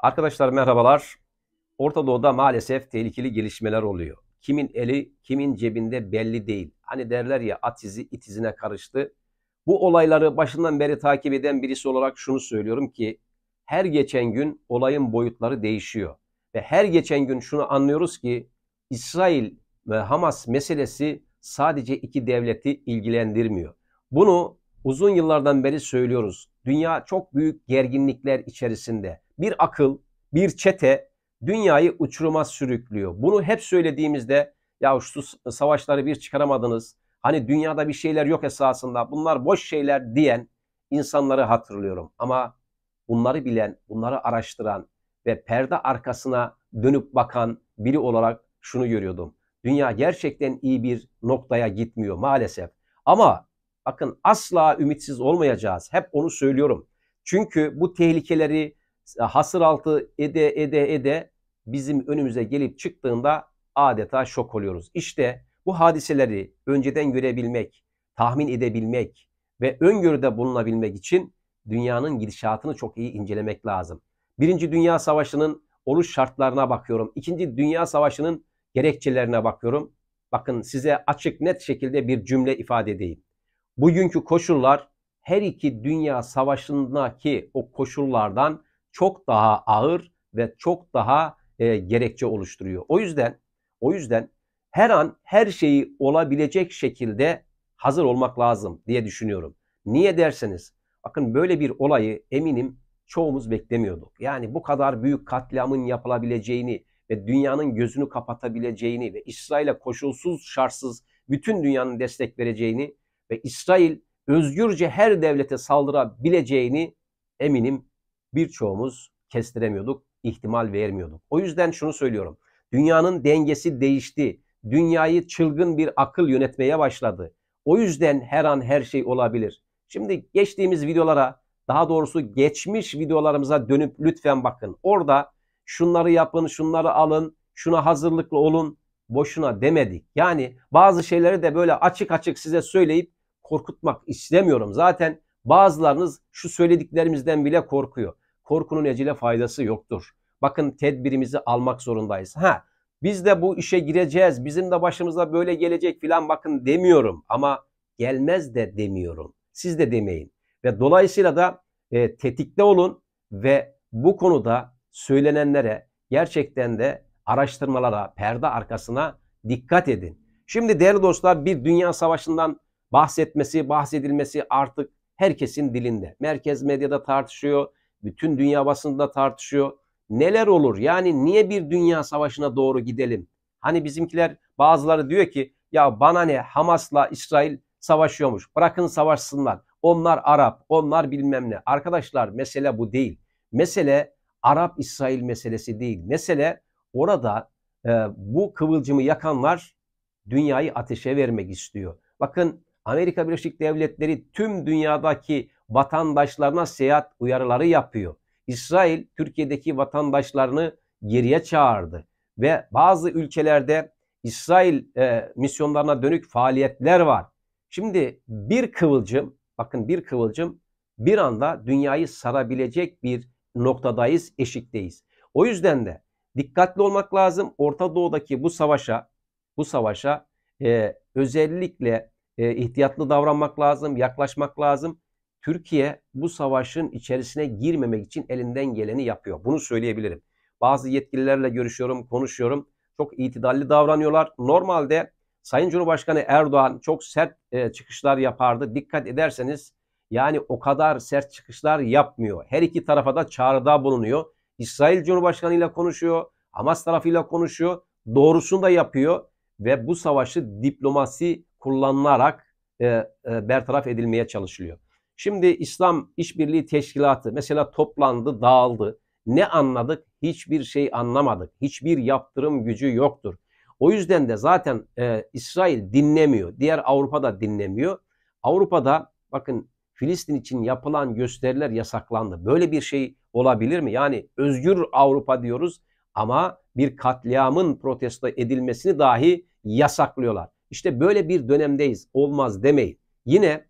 Arkadaşlar merhabalar. Orta Doğu'da maalesef tehlikeli gelişmeler oluyor. Kimin eli kimin cebinde belli değil. Hani derler ya at izi it izine karıştı. Bu olayları başından beri takip eden birisi olarak şunu söylüyorum ki her geçen gün olayın boyutları değişiyor. Ve her geçen gün şunu anlıyoruz ki İsrail ve Hamas meselesi sadece iki devleti ilgilendirmiyor. Bunu uzun yıllardan beri söylüyoruz. Dünya çok büyük gerginlikler içerisinde. Bir akıl, bir çete dünyayı uçuruma sürüklüyor. Bunu hep söylediğimizde ya şu savaşları bir çıkaramadınız. Hani dünyada bir şeyler yok esasında. Bunlar boş şeyler diyen insanları hatırlıyorum. Ama bunları bilen, bunları araştıran ve perde arkasına dönüp bakan biri olarak şunu görüyordum. Dünya gerçekten iyi bir noktaya gitmiyor maalesef. Ama Bakın asla ümitsiz olmayacağız. Hep onu söylüyorum. Çünkü bu tehlikeleri e, hasır altı ede ede ede bizim önümüze gelip çıktığında adeta şok oluyoruz. İşte bu hadiseleri önceden görebilmek, tahmin edebilmek ve öngörüde bulunabilmek için dünyanın gidişatını çok iyi incelemek lazım. Birinci Dünya Savaşı'nın oluş şartlarına bakıyorum. İkinci Dünya Savaşı'nın gerekçelerine bakıyorum. Bakın size açık net şekilde bir cümle ifade edeyim. Bugünkü koşullar her iki dünya savaşındaki o koşullardan çok daha ağır ve çok daha e, gerekçe oluşturuyor. O yüzden o yüzden her an her şeyi olabilecek şekilde hazır olmak lazım diye düşünüyorum. Niye derseniz bakın böyle bir olayı eminim çoğumuz beklemiyorduk. Yani bu kadar büyük katliamın yapılabileceğini ve dünyanın gözünü kapatabileceğini ve İsrail'e koşulsuz şartsız bütün dünyanın destek vereceğini ve İsrail özgürce her devlete saldırabileceğini eminim birçoğumuz kestiremiyorduk, ihtimal vermiyorduk. O yüzden şunu söylüyorum. Dünyanın dengesi değişti. Dünyayı çılgın bir akıl yönetmeye başladı. O yüzden her an her şey olabilir. Şimdi geçtiğimiz videolara, daha doğrusu geçmiş videolarımıza dönüp lütfen bakın. Orada şunları yapın, şunları alın, şuna hazırlıklı olun boşuna demedik. Yani bazı şeyleri de böyle açık açık size söyleyip korkutmak istemiyorum. Zaten bazılarınız şu söylediklerimizden bile korkuyor. Korkunun ecile faydası yoktur. Bakın tedbirimizi almak zorundayız. Ha biz de bu işe gireceğiz. Bizim de başımıza böyle gelecek filan bakın demiyorum ama gelmez de demiyorum. Siz de demeyin. Ve dolayısıyla da e, tetikte olun ve bu konuda söylenenlere gerçekten de araştırmalara, perde arkasına dikkat edin. Şimdi değerli dostlar bir dünya savaşından bahsetmesi, bahsedilmesi artık herkesin dilinde. Merkez medyada tartışıyor, bütün dünya basında tartışıyor. Neler olur? Yani niye bir dünya savaşına doğru gidelim? Hani bizimkiler bazıları diyor ki ya bana ne Hamas'la İsrail savaşıyormuş. Bırakın savaşsınlar. Onlar Arap, onlar bilmem ne. Arkadaşlar mesele bu değil. Mesele Arap-İsrail meselesi değil. Mesele orada e, bu kıvılcımı yakanlar dünyayı ateşe vermek istiyor. Bakın Amerika Birleşik Devletleri tüm dünyadaki vatandaşlarına seyahat uyarıları yapıyor. İsrail Türkiye'deki vatandaşlarını geriye çağırdı ve bazı ülkelerde İsrail e, misyonlarına dönük faaliyetler var. Şimdi bir kıvılcım, bakın bir kıvılcım bir anda dünyayı sarabilecek bir noktadayız, eşikteyiz. O yüzden de dikkatli olmak lazım. Orta Doğu'daki bu savaşa, bu savaşa e, özellikle e, ihtiyatlı davranmak lazım, yaklaşmak lazım. Türkiye bu savaşın içerisine girmemek için elinden geleni yapıyor. Bunu söyleyebilirim. Bazı yetkililerle görüşüyorum, konuşuyorum. Çok itidalli davranıyorlar. Normalde Sayın Cumhurbaşkanı Erdoğan çok sert e, çıkışlar yapardı. Dikkat ederseniz yani o kadar sert çıkışlar yapmıyor. Her iki tarafa da çağrıda bulunuyor. İsrail Cumhurbaşkanı ile konuşuyor. Hamas tarafıyla konuşuyor. Doğrusunu da yapıyor ve bu savaşı diplomasi kullanılarak e, e, bertaraf edilmeye çalışılıyor. Şimdi İslam İşbirliği Teşkilatı mesela toplandı, dağıldı. Ne anladık? Hiçbir şey anlamadık. Hiçbir yaptırım gücü yoktur. O yüzden de zaten e, İsrail dinlemiyor. Diğer Avrupa da dinlemiyor. Avrupa'da bakın Filistin için yapılan gösteriler yasaklandı. Böyle bir şey olabilir mi? Yani özgür Avrupa diyoruz ama bir katliamın protesto edilmesini dahi yasaklıyorlar. İşte böyle bir dönemdeyiz. Olmaz demeyin. Yine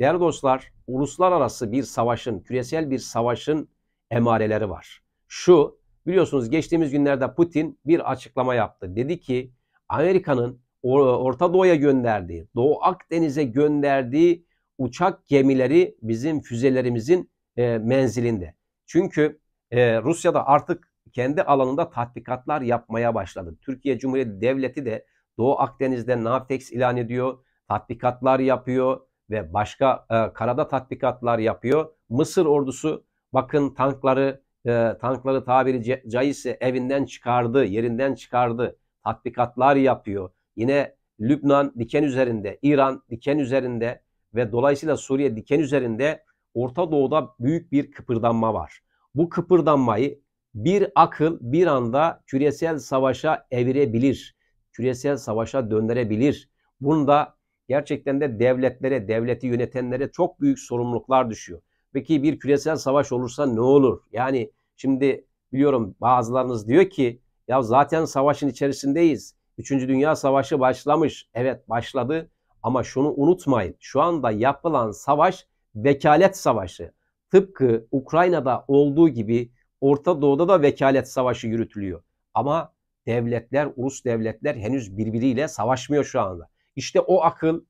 değerli dostlar uluslar arası bir savaşın, küresel bir savaşın emareleri var. Şu biliyorsunuz geçtiğimiz günlerde Putin bir açıklama yaptı. Dedi ki Amerika'nın Orta Doğu'ya gönderdiği, Doğu Akdeniz'e gönderdiği uçak gemileri bizim füzelerimizin e, menzilinde. Çünkü e, Rusya'da artık kendi alanında tatbikatlar yapmaya başladı. Türkiye Cumhuriyeti Devleti de Doğu Akdeniz'de Navtex ilan ediyor, tatbikatlar yapıyor ve başka e, karada tatbikatlar yapıyor. Mısır ordusu bakın tankları e, tankları tabiri caizse evinden çıkardı, yerinden çıkardı. Tatbikatlar yapıyor. Yine Lübnan diken üzerinde, İran diken üzerinde ve dolayısıyla Suriye diken üzerinde Orta Doğu'da büyük bir kıpırdanma var. Bu kıpırdanmayı bir akıl bir anda küresel savaşa evirebilir küresel savaşa döndürebilir. Bunda gerçekten de devletlere, devleti yönetenlere çok büyük sorumluluklar düşüyor. Peki bir küresel savaş olursa ne olur? Yani şimdi biliyorum bazılarınız diyor ki ya zaten savaşın içerisindeyiz. Üçüncü Dünya Savaşı başlamış. Evet başladı ama şunu unutmayın. Şu anda yapılan savaş vekalet savaşı. Tıpkı Ukrayna'da olduğu gibi Orta Doğu'da da vekalet savaşı yürütülüyor. Ama devletler, ulus devletler henüz birbiriyle savaşmıyor şu anda. İşte o akıl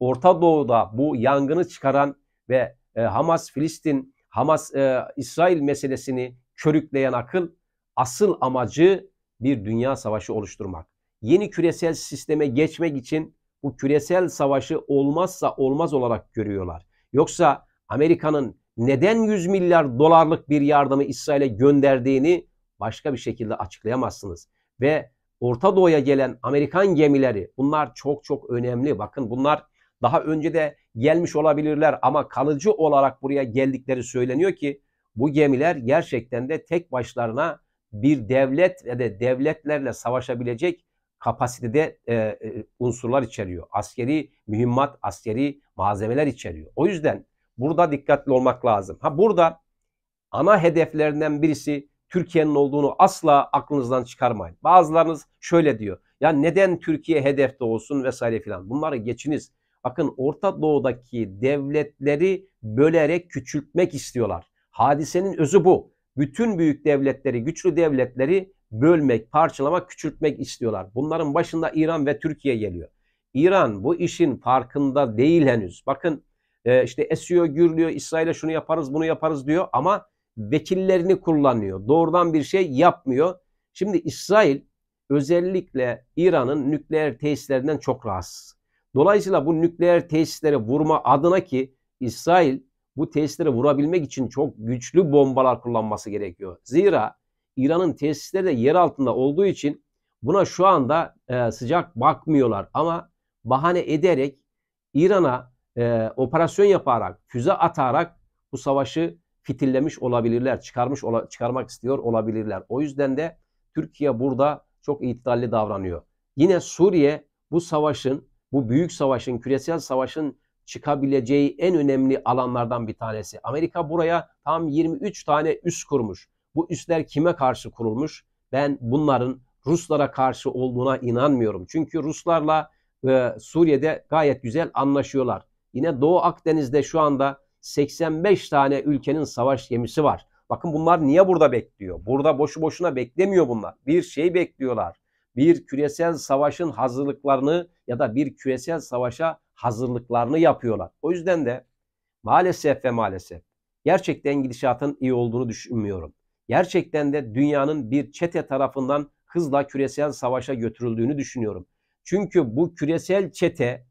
Orta Doğu'da bu yangını çıkaran ve e, Hamas Filistin, Hamas e, İsrail meselesini körükleyen akıl asıl amacı bir dünya savaşı oluşturmak. Yeni küresel sisteme geçmek için bu küresel savaşı olmazsa olmaz olarak görüyorlar. Yoksa Amerika'nın neden 100 milyar dolarlık bir yardımı İsrail'e gönderdiğini başka bir şekilde açıklayamazsınız ve Orta Doğu'ya gelen Amerikan gemileri bunlar çok çok önemli. Bakın bunlar daha önce de gelmiş olabilirler ama kalıcı olarak buraya geldikleri söyleniyor ki bu gemiler gerçekten de tek başlarına bir devlet ya da devletlerle savaşabilecek kapasitede e, e, unsurlar içeriyor. Askeri mühimmat, askeri malzemeler içeriyor. O yüzden burada dikkatli olmak lazım. Ha burada ana hedeflerinden birisi Türkiye'nin olduğunu asla aklınızdan çıkarmayın. Bazılarınız şöyle diyor. Ya neden Türkiye hedefte olsun vesaire filan. Bunları geçiniz. Bakın Orta Doğu'daki devletleri bölerek küçültmek istiyorlar. Hadisenin özü bu. Bütün büyük devletleri, güçlü devletleri bölmek, parçalamak, küçültmek istiyorlar. Bunların başında İran ve Türkiye geliyor. İran bu işin farkında değil henüz. Bakın e, işte esiyor, gürlüyor, İsrail'e şunu yaparız, bunu yaparız diyor ama vekillerini kullanıyor. Doğrudan bir şey yapmıyor. Şimdi İsrail özellikle İran'ın nükleer tesislerinden çok rahatsız. Dolayısıyla bu nükleer tesislere vurma adına ki İsrail bu tesislere vurabilmek için çok güçlü bombalar kullanması gerekiyor. Zira İran'ın tesisleri de yer altında olduğu için buna şu anda e, sıcak bakmıyorlar ama bahane ederek İran'a e, operasyon yaparak, füze atarak bu savaşı fitillemiş olabilirler, çıkarmış ola, çıkarmak istiyor olabilirler. O yüzden de Türkiye burada çok itidalli davranıyor. Yine Suriye bu savaşın, bu büyük savaşın, küresel savaşın çıkabileceği en önemli alanlardan bir tanesi. Amerika buraya tam 23 tane üs kurmuş. Bu üsler kime karşı kurulmuş? Ben bunların Ruslara karşı olduğuna inanmıyorum. Çünkü Ruslarla e, Suriye'de gayet güzel anlaşıyorlar. Yine Doğu Akdeniz'de şu anda 85 tane ülkenin savaş gemisi var. Bakın bunlar niye burada bekliyor? Burada boşu boşuna beklemiyor bunlar. Bir şey bekliyorlar. Bir küresel savaşın hazırlıklarını ya da bir küresel savaşa hazırlıklarını yapıyorlar. O yüzden de maalesef ve maalesef gerçekten gidişatın iyi olduğunu düşünmüyorum. Gerçekten de dünyanın bir çete tarafından hızla küresel savaşa götürüldüğünü düşünüyorum. Çünkü bu küresel çete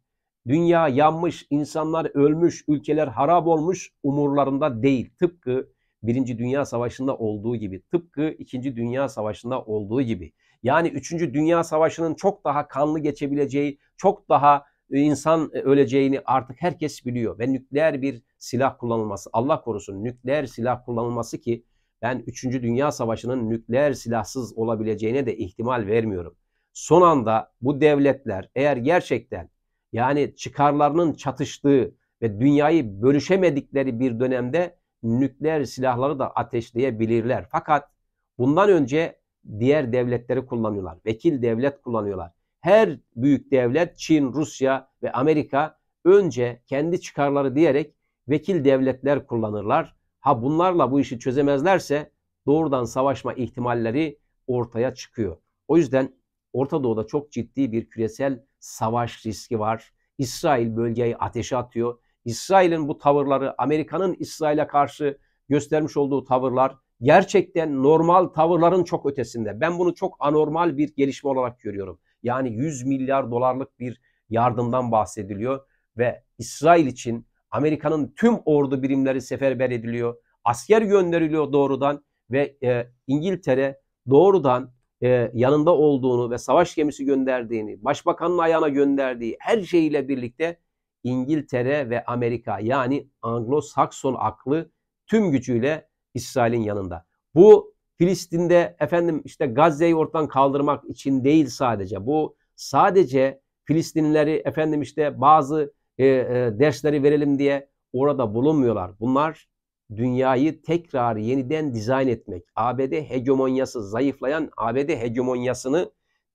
Dünya yanmış, insanlar ölmüş, ülkeler harap olmuş umurlarında değil. Tıpkı Birinci Dünya Savaşı'nda olduğu gibi, tıpkı İkinci Dünya Savaşı'nda olduğu gibi. Yani Üçüncü Dünya Savaşı'nın çok daha kanlı geçebileceği, çok daha e, insan e, öleceğini artık herkes biliyor. Ve nükleer bir silah kullanılması, Allah korusun nükleer silah kullanılması ki ben üçüncü Dünya Savaşı'nın nükleer silahsız olabileceğine de ihtimal vermiyorum. Son anda bu devletler eğer gerçekten yani çıkarlarının çatıştığı ve dünyayı bölüşemedikleri bir dönemde nükleer silahları da ateşleyebilirler. Fakat bundan önce diğer devletleri kullanıyorlar. Vekil devlet kullanıyorlar. Her büyük devlet Çin, Rusya ve Amerika önce kendi çıkarları diyerek vekil devletler kullanırlar. Ha bunlarla bu işi çözemezlerse doğrudan savaşma ihtimalleri ortaya çıkıyor. O yüzden Orta Doğu'da çok ciddi bir küresel savaş riski var. İsrail bölgeyi ateşe atıyor. İsrail'in bu tavırları, Amerika'nın İsrail'e karşı göstermiş olduğu tavırlar gerçekten normal tavırların çok ötesinde. Ben bunu çok anormal bir gelişme olarak görüyorum. Yani 100 milyar dolarlık bir yardımdan bahsediliyor ve İsrail için Amerika'nın tüm ordu birimleri seferber ediliyor. Asker gönderiliyor doğrudan ve e, İngiltere doğrudan e, yanında olduğunu ve savaş gemisi gönderdiğini, başbakanın ayağına gönderdiği her şeyiyle birlikte İngiltere ve Amerika yani Anglo-Sakson aklı tüm gücüyle İsrail'in yanında. Bu Filistin'de efendim işte Gazze'yi ortadan kaldırmak için değil sadece. Bu sadece Filistinlileri efendim işte bazı e, e, dersleri verelim diye orada bulunmuyorlar. Bunlar dünyayı tekrar yeniden dizayn etmek, ABD hegemonyası zayıflayan ABD hegemonyasını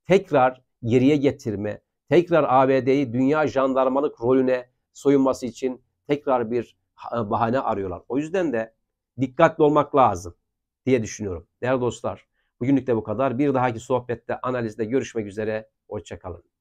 tekrar geriye getirme, tekrar ABD'yi dünya jandarmalık rolüne soyunması için tekrar bir e, bahane arıyorlar. O yüzden de dikkatli olmak lazım diye düşünüyorum. Değerli dostlar, bugünlük de bu kadar. Bir dahaki sohbette, analizde görüşmek üzere. Hoşçakalın.